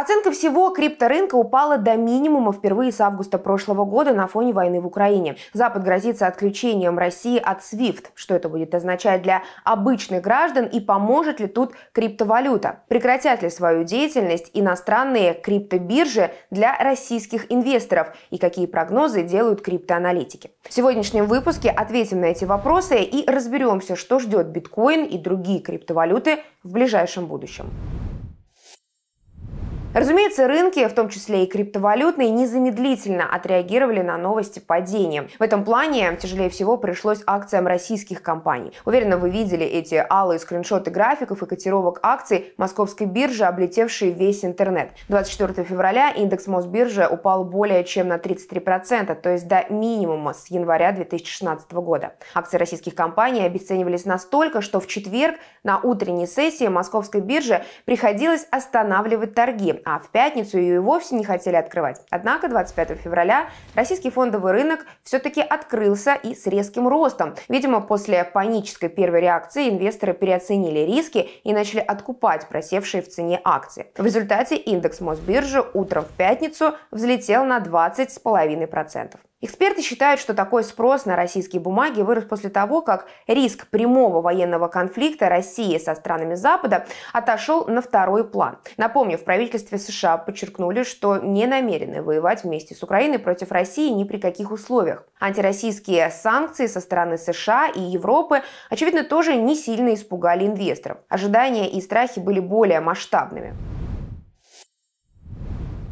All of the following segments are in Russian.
Оценка всего крипторынка упала до минимума впервые с августа прошлого года на фоне войны в Украине. Запад грозится отключением России от SWIFT. Что это будет означать для обычных граждан и поможет ли тут криптовалюта? Прекратят ли свою деятельность иностранные криптобиржи для российских инвесторов? И какие прогнозы делают криптоаналитики? В сегодняшнем выпуске ответим на эти вопросы и разберемся, что ждет биткоин и другие криптовалюты в ближайшем будущем. Разумеется, рынки, в том числе и криптовалютные, незамедлительно отреагировали на новости падения. В этом плане тяжелее всего пришлось акциям российских компаний. Уверена, вы видели эти алые скриншоты графиков и котировок акций московской биржи, облетевшие весь интернет. 24 февраля индекс Мосбиржи упал более чем на 33%, то есть до минимума с января 2016 года. Акции российских компаний обесценивались настолько, что в четверг на утренней сессии московской биржи приходилось останавливать торги, а в пятницу ее и вовсе не хотели открывать. Однако 25 февраля российский фондовый рынок все-таки открылся и с резким ростом. Видимо, после панической первой реакции инвесторы переоценили риски и начали откупать просевшие в цене акции. В результате индекс Мосбиржи утром в пятницу взлетел на 20,5%. Эксперты считают, что такой спрос на российские бумаги вырос после того, как риск прямого военного конфликта России со странами Запада отошел на второй план. Напомню, в правительстве США подчеркнули, что не намерены воевать вместе с Украиной против России ни при каких условиях. Антироссийские санкции со стороны США и Европы, очевидно, тоже не сильно испугали инвесторов. Ожидания и страхи были более масштабными.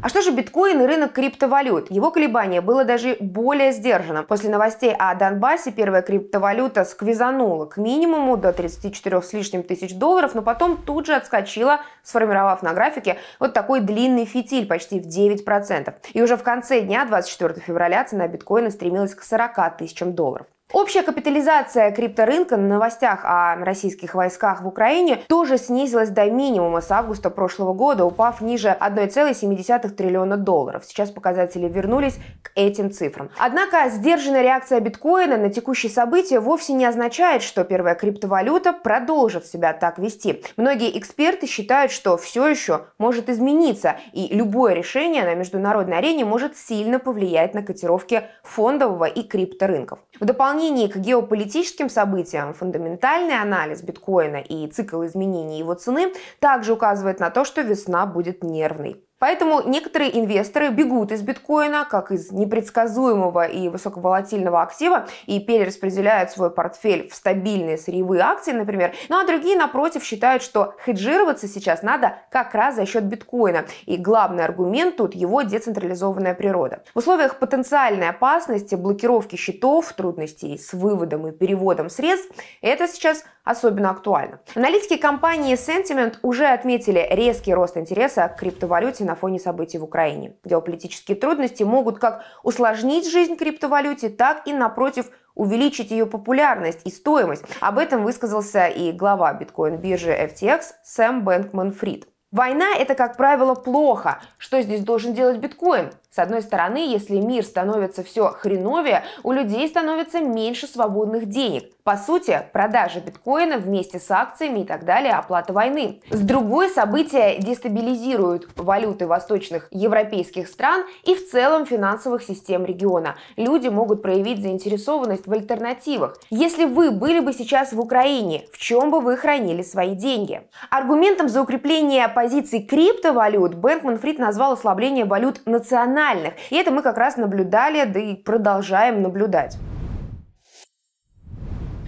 А что же биткоин и рынок криптовалют? Его колебание было даже более сдержано. После новостей о Донбассе первая криптовалюта сквизанула к минимуму до 34 с лишним тысяч долларов, но потом тут же отскочила, сформировав на графике вот такой длинный фитиль почти в 9%. И уже в конце дня, 24 февраля, цена биткоина стремилась к 40 тысячам долларов. Общая капитализация крипторынка на новостях о российских войсках в Украине тоже снизилась до минимума с августа прошлого года, упав ниже 1,7 триллиона долларов. Сейчас показатели вернулись к этим цифрам. Однако сдержанная реакция биткоина на текущие события вовсе не означает, что первая криптовалюта продолжит себя так вести. Многие эксперты считают, что все еще может измениться, и любое решение на международной арене может сильно повлиять на котировки фондового и крипторынков. В дополнение дополнении к геополитическим событиям фундаментальный анализ биткоина и цикл изменений его цены также указывает на то, что весна будет нервной. Поэтому некоторые инвесторы бегут из биткоина, как из непредсказуемого и высоковолатильного актива, и перераспределяют свой портфель в стабильные сырьевые акции, например. Ну а другие, напротив, считают, что хеджироваться сейчас надо как раз за счет биткоина. И главный аргумент тут его децентрализованная природа. В условиях потенциальной опасности, блокировки счетов, трудностей с выводом и переводом средств, это сейчас особенно актуально. Аналитики компании Sentiment уже отметили резкий рост интереса к криптовалюте на фоне событий в Украине. Геополитические трудности могут как усложнить жизнь криптовалюте, так и, напротив, увеличить ее популярность и стоимость. Об этом высказался и глава биткоин-биржи FTX Сэм Бэнкман Фрид. Война – это, как правило, плохо. Что здесь должен делать биткоин? С одной стороны, если мир становится все хреновее, у людей становится меньше свободных денег. По сути, продажа биткоина вместе с акциями и так далее, оплата войны. С другой, события дестабилизируют валюты восточных европейских стран и в целом финансовых систем региона. Люди могут проявить заинтересованность в альтернативах. Если вы были бы сейчас в Украине, в чем бы вы хранили свои деньги? Аргументом за укрепление позиций криптовалют Бэнкман Фрид назвал ослабление валют национальных региональных. И это мы как раз наблюдали, да и продолжаем наблюдать.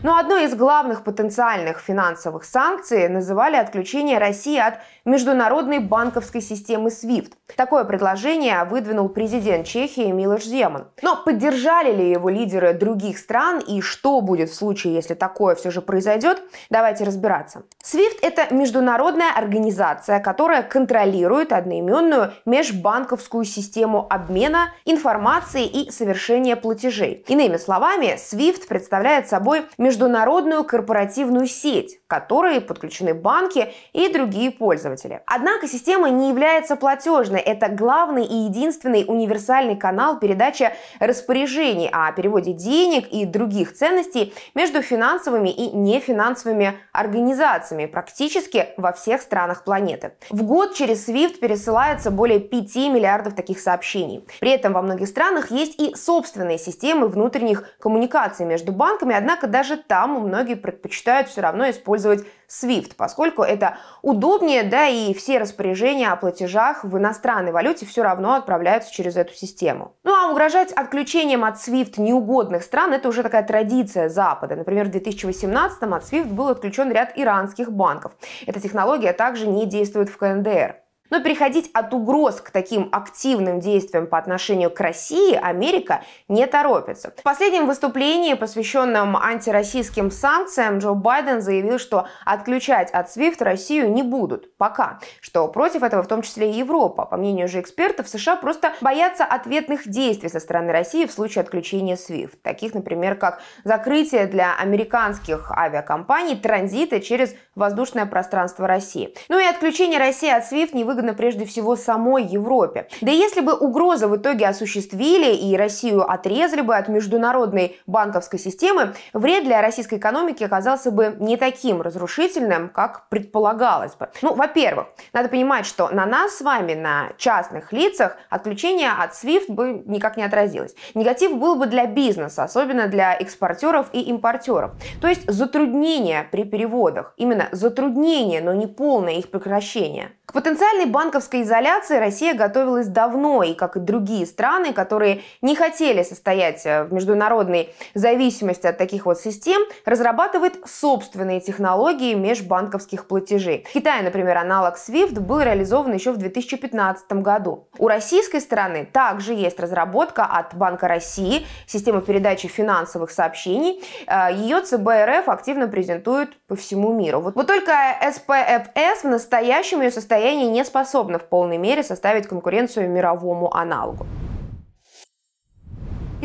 Но одной из главных потенциальных финансовых санкций называли отключение России от международной банковской системы SWIFT. Такое предложение выдвинул президент Чехии Милош Земан. Но поддержали ли его лидеры других стран и что будет в случае, если такое все же произойдет, давайте разбираться. SWIFT – это международная организация, которая контролирует одноименную межбанковскую систему обмена информации и совершения платежей. Иными словами, SWIFT представляет собой международную корпоративную сеть, к которой подключены банки и другие пользователи. Однако система не является платежной. Это главный и единственный универсальный канал передачи распоряжений о переводе денег и других ценностей между финансовыми и нефинансовыми организациями практически во всех странах планеты. В год через SWIFT пересылается более 5 миллиардов таких сообщений. При этом во многих странах есть и собственные системы внутренних коммуникаций между банками, однако даже там многие предпочитают все равно использовать SWIFT, поскольку это удобнее, да и все распоряжения о платежах в иностранной валюте все равно отправляются через эту систему. Ну а угрожать отключением от SWIFT неугодных стран – это уже такая традиция Запада. Например, в 2018 от SWIFT был отключен ряд иранских банков. Эта технология также не действует в КНДР. Но переходить от угроз к таким активным действиям по отношению к России Америка не торопится. В последнем выступлении, посвященном антироссийским санкциям, Джо Байден заявил, что отключать от SWIFT Россию не будут. Пока. Что против этого в том числе и Европа. По мнению же экспертов, США просто боятся ответных действий со стороны России в случае отключения SWIFT. Таких, например, как закрытие для американских авиакомпаний транзита через воздушное пространство России. Ну и отключение России от SWIFT не выгодно выгодно прежде всего самой Европе. Да и если бы угрозы в итоге осуществили и Россию отрезали бы от международной банковской системы, вред для российской экономики оказался бы не таким разрушительным, как предполагалось бы. Ну, во-первых, надо понимать, что на нас с вами, на частных лицах, отключение от SWIFT бы никак не отразилось. Негатив был бы для бизнеса, особенно для экспортеров и импортеров. То есть затруднения при переводах, именно затруднения, но не полное их прекращение. К потенциальной банковской изоляции Россия готовилась давно, и как и другие страны, которые не хотели состоять э, в международной зависимости от таких вот систем, разрабатывает собственные технологии межбанковских платежей. В Китае, например, аналог SWIFT был реализован еще в 2015 году. У российской стороны также есть разработка от Банка России, системы передачи финансовых сообщений. Э, ее ЦБРФ активно презентует по всему миру. Вот, вот только СПФС в настоящем ее состоянии состоянии не способна в полной мере составить конкуренцию мировому аналогу.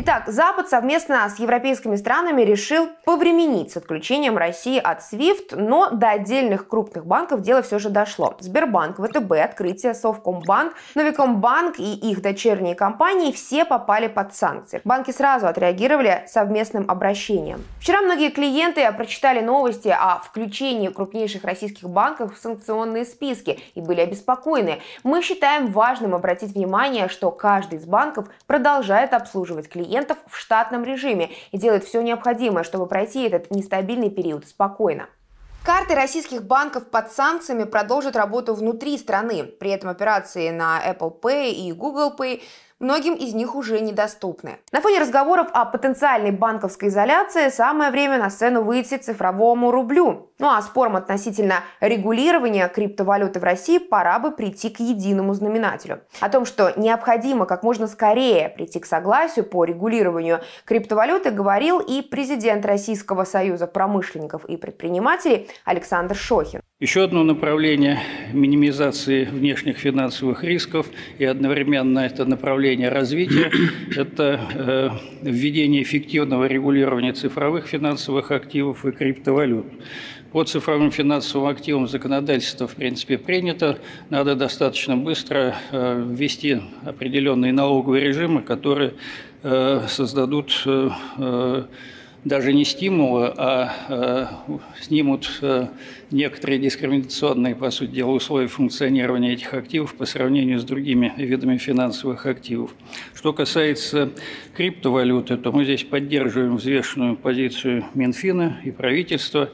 Итак, Запад совместно с европейскими странами решил повременить с отключением России от SWIFT, но до отдельных крупных банков дело все же дошло. Сбербанк, ВТБ, Открытие, Совкомбанк, Новикомбанк и их дочерние компании все попали под санкции. Банки сразу отреагировали совместным обращением. Вчера многие клиенты прочитали новости о включении крупнейших российских банков в санкционные списки и были обеспокоены. Мы считаем важным обратить внимание, что каждый из банков продолжает обслуживать клиентов клиентов в штатном режиме и делает все необходимое, чтобы пройти этот нестабильный период спокойно. Карты российских банков под санкциями продолжат работу внутри страны. При этом операции на Apple Pay и Google Pay многим из них уже недоступны. На фоне разговоров о потенциальной банковской изоляции самое время на сцену выйти цифровому рублю. Ну а спором относительно регулирования криптовалюты в России пора бы прийти к единому знаменателю. О том, что необходимо как можно скорее прийти к согласию по регулированию криптовалюты, говорил и президент Российского союза промышленников и предпринимателей Александр Шохин. Еще одно направление минимизации внешних финансовых рисков и одновременно это направление развития – это э, введение эффективного регулирования цифровых финансовых активов и криптовалют. По цифровым финансовым активам законодательство, в принципе, принято. Надо достаточно быстро э, ввести определенные налоговые режимы, которые э, создадут э, э даже не стимулы, а э, снимут э, некоторые дискриминационные, по сути дела, условия функционирования этих активов по сравнению с другими видами финансовых активов. Что касается криптовалюты, то мы здесь поддерживаем взвешенную позицию Минфина и правительства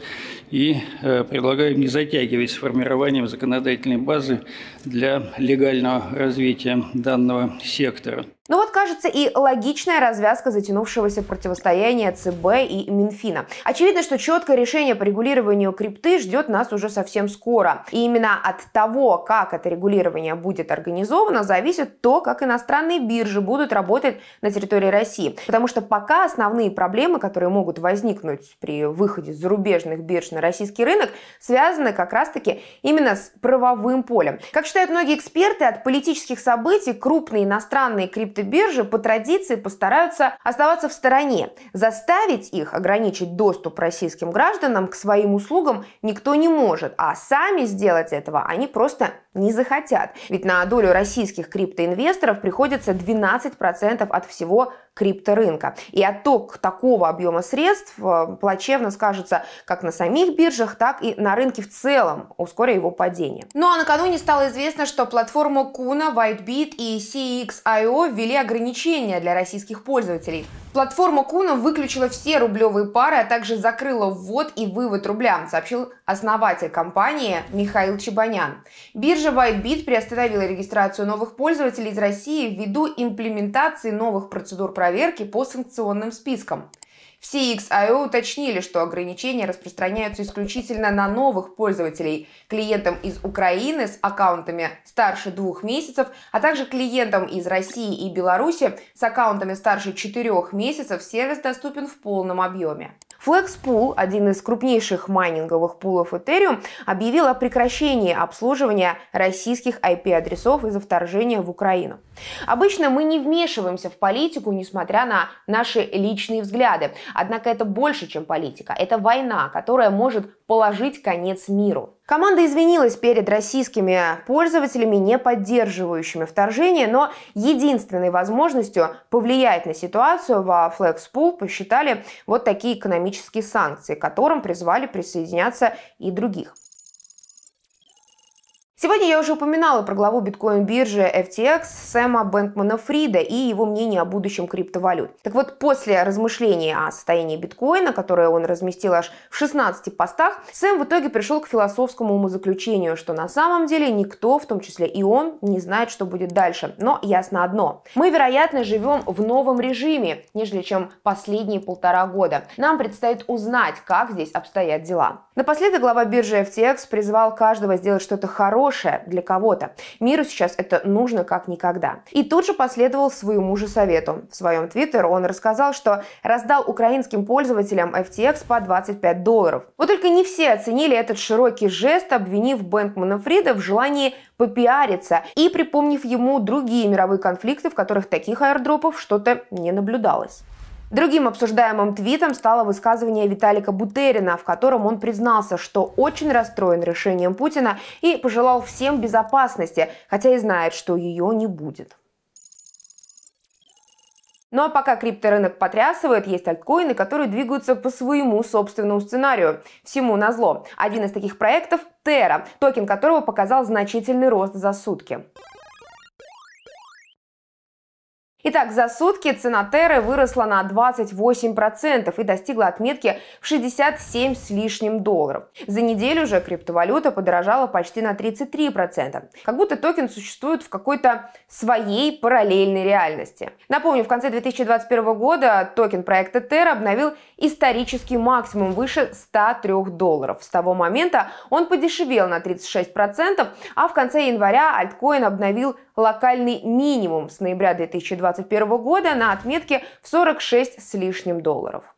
и э, предлагаем не затягивать с формированием законодательной базы для легального развития данного сектора. Ну вот, кажется, и логичная развязка затянувшегося противостояния ЦБ и Минфина. Очевидно, что четкое решение по регулированию крипты ждет нас уже совсем скоро. И именно от того, как это регулирование будет организовано, зависит то, как иностранные биржи будут работать на территории России. Потому что пока основные проблемы, которые могут возникнуть при выходе зарубежных бирж на российский рынок, связаны как раз-таки именно с правовым полем. Как считают многие эксперты, от политических событий крупные иностранные крипты продукты биржи по традиции постараются оставаться в стороне. Заставить их ограничить доступ российским гражданам к своим услугам никто не может, а сами сделать этого они просто не захотят. Ведь на долю российских криптоинвесторов приходится 12% от всего крипторынка. И отток такого объема средств э, плачевно скажется как на самих биржах, так и на рынке в целом, ускоря его падение. Ну а накануне стало известно, что платформа Куна, WhiteBit и CX.io ввели ограничения для российских пользователей. Платформа Куна выключила все рублевые пары, а также закрыла ввод и вывод рубля, сообщил основатель компании Михаил Чебанян. Биржа Whitebit приостановила регистрацию новых пользователей из России ввиду имплементации новых процедур проверки по санкционным спискам. CXIO уточнили, что ограничения распространяются исключительно на новых пользователей, клиентам из Украины с аккаунтами старше двух месяцев, а также клиентам из России и Беларуси с аккаунтами старше четырех месяцев сервис доступен в полном объеме. FlexPool, один из крупнейших майнинговых пулов Ethereum, объявил о прекращении обслуживания российских IP-адресов из-за вторжения в Украину. Обычно мы не вмешиваемся в политику, несмотря на наши личные взгляды. Однако это больше, чем политика. Это война, которая может положить конец миру. Команда извинилась перед российскими пользователями, не поддерживающими вторжение, но единственной возможностью повлиять на ситуацию во FlexPool посчитали вот такие экономические санкции, к которым призвали присоединяться и других. Сегодня я уже упоминала про главу биткоин-биржи FTX Сэма Бэнкмана Фрида и его мнение о будущем криптовалют. Так вот, после размышлений о состоянии биткоина, которое он разместил аж в 16 постах, Сэм в итоге пришел к философскому умозаключению, что на самом деле никто, в том числе и он, не знает, что будет дальше. Но ясно одно. Мы, вероятно, живем в новом режиме, нежели чем последние полтора года. Нам предстоит узнать, как здесь обстоят дела. Напоследок глава биржи FTX призвал каждого сделать что-то хорошее, хорошее для кого-то. Миру сейчас это нужно как никогда. И тут же последовал своему же совету. В своем твиттере он рассказал, что раздал украинским пользователям FTX по 25 долларов. Вот только не все оценили этот широкий жест, обвинив Бэнкмана Фрида в желании попиариться и припомнив ему другие мировые конфликты, в которых таких аэродропов что-то не наблюдалось. Другим обсуждаемым твитом стало высказывание Виталика Бутерина, в котором он признался, что очень расстроен решением Путина и пожелал всем безопасности, хотя и знает, что ее не будет. Ну а пока крипторынок потрясывает, есть альткоины, которые двигаются по своему собственному сценарию. Всему назло. Один из таких проектов – Terra, токен которого показал значительный рост за сутки. Итак, за сутки цена Терры выросла на 28% и достигла отметки в 67 с лишним долларов. За неделю же криптовалюта подорожала почти на 33%. Как будто токен существует в какой-то своей параллельной реальности. Напомню, в конце 2021 года токен проекта Terra обновил исторический максимум выше 103 долларов. С того момента он подешевел на 36%, а в конце января альткоин обновил локальный минимум с ноября 2021 года на отметке в 46 с лишним долларов.